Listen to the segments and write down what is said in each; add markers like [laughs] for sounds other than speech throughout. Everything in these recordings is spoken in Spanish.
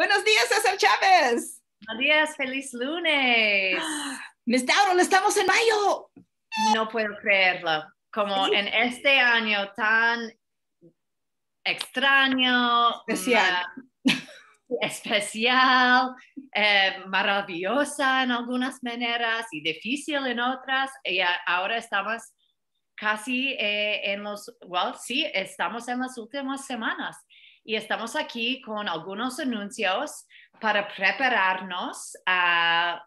Buenos días, César Chávez. Buenos días, feliz lunes. [gasps] Miss Dauron, estamos en mayo. No puedo creerlo. Como en este año tan extraño, especial, [laughs] especial eh, maravillosa en algunas maneras y difícil en otras, y ahora estamos casi eh, en los, well, sí, estamos en las últimas semanas y estamos aquí con algunos anuncios para prepararnos a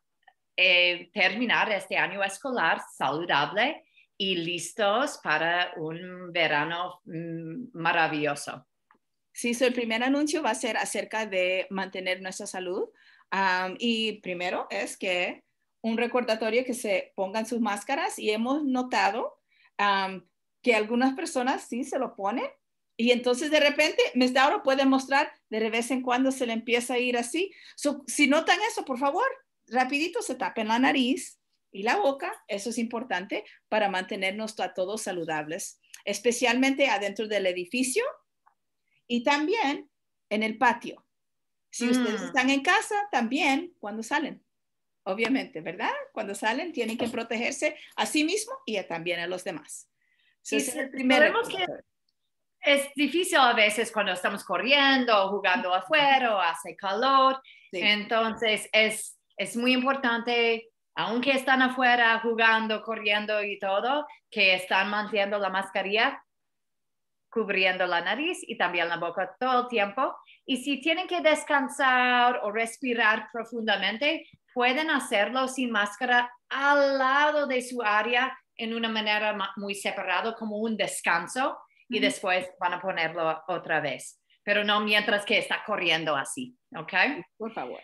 eh, terminar este año escolar saludable y listos para un verano mm, maravilloso. Sí, el primer anuncio va a ser acerca de mantener nuestra salud. y primero es que un recordatorio que se pongan sus máscaras y hemos notado que algunas personas sí se lo ponen, y entonces de repente Mésdauro puede mostrar, de vez en cuando se le empieza a ir así. si notan eso, por favor, rapidito se tapen la nariz y la boca. Eso es importante para mantenernos a todos saludables, especialmente adentro del edificio y también en el patio. Si ustedes mm. están en casa, también cuando salen. Obviamente, ¿verdad? Cuando salen tienen que protegerse a sí mismo y también a los demás. es el primero es difícil a veces cuando estamos corriendo o jugando afuera o hace calor. Entonces, es, es muy importante, aunque están afuera jugando, corriendo y todo, que están manteniendo la mascarilla cubriendo la nariz y también la boca todo el tiempo. Y si tienen que descansar o respirar profundamente, pueden hacerlo sin máscara al lado de su área en una manera muy separada, como un descanso y después van a ponerlo otra vez, pero no mientras que está corriendo así, ¿ok? Por favor.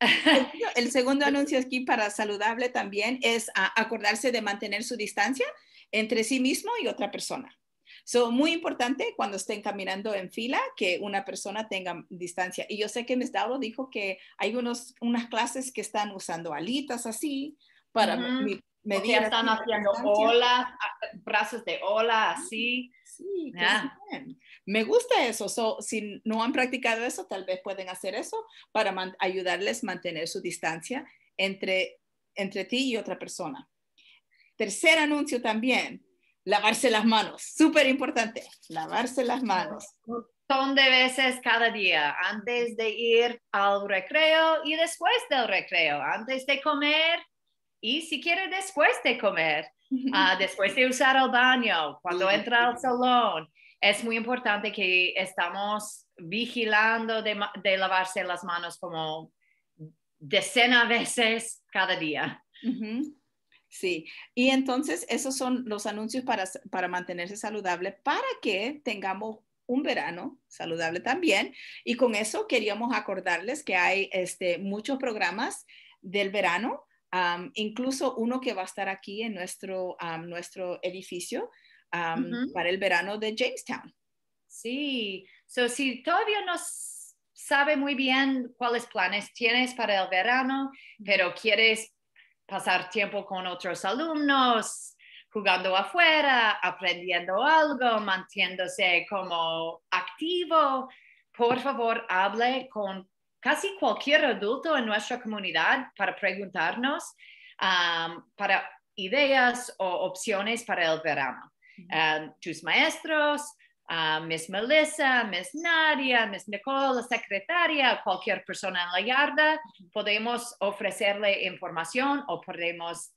[laughs] El segundo anuncio aquí para saludable también es ah, acordarse de mantener su distancia entre sí mismo y otra persona. Son muy importante cuando estén caminando en fila que una persona tenga distancia. Y yo sé que Ms. dijo que hay unos, unas clases que están usando alitas así para medir. están haciendo olas, ah, brazos de ola así. Sí, ah. Me gusta eso. si no han practicado eso, tal vez pueden hacer eso para ayudarles a mantener su distancia entre, entre ti y otra persona. Tercer anuncio también, lavarse las manos. Súper importante, lavarse las manos. Un montón de veces cada día, antes de ir al recreo y después del recreo, antes de comer y si quiere después de comer. Ah, [laughs] después de usar el baño, cuando mm. entra al salón, es muy importante que estamos vigilando de, lavarse las manos como decenas de veces cada día. Sí, y entonces esos son los anuncios para, mantenerse saludable, para que tengamos un verano saludable también. Y con eso queríamos acordarles que hay este, muchos programas del verano incluso uno que va a estar aquí en nuestro, nuestro edificio para el verano de Jamestown. Sí, so, si todavía no sabe muy bien cuáles planes tienes para el verano, pero quieres pasar tiempo con otros alumnos, jugando afuera, aprendiendo algo, mantiéndose como activo, por favor hable con casi cualquier adulto en nuestra comunidad para preguntarnos um, para ideas o opciones para el verano. Um, tus maestros, uh, Miss Melissa, Miss Nadia, Miss Nicole, la secretaria, cualquier persona en la yarda, podemos ofrecerle información o podemos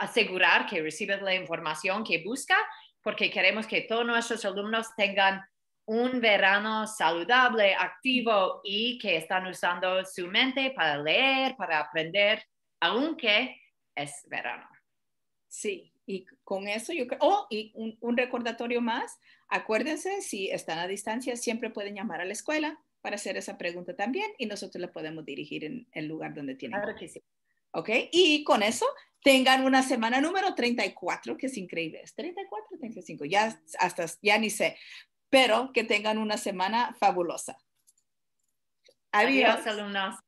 asegurar que recibe la información que busca porque queremos que todos nuestros alumnos tengan un verano saludable, activo y que están usando su mente para leer, para aprender, aunque es verano. Sí, y con eso yo creo, oh, y un, recordatorio más, acuérdense, si están a distancia, siempre pueden llamar a la escuela para hacer esa pregunta también y nosotros la podemos dirigir en el lugar donde tienen. Claro ¿Ok? Y con eso, tengan una semana número 34, que es increíble. Es 34, 35, ya hasta, ya ni sé. Pero que tengan una semana fabulosa. Adiós, Adiós alumnos.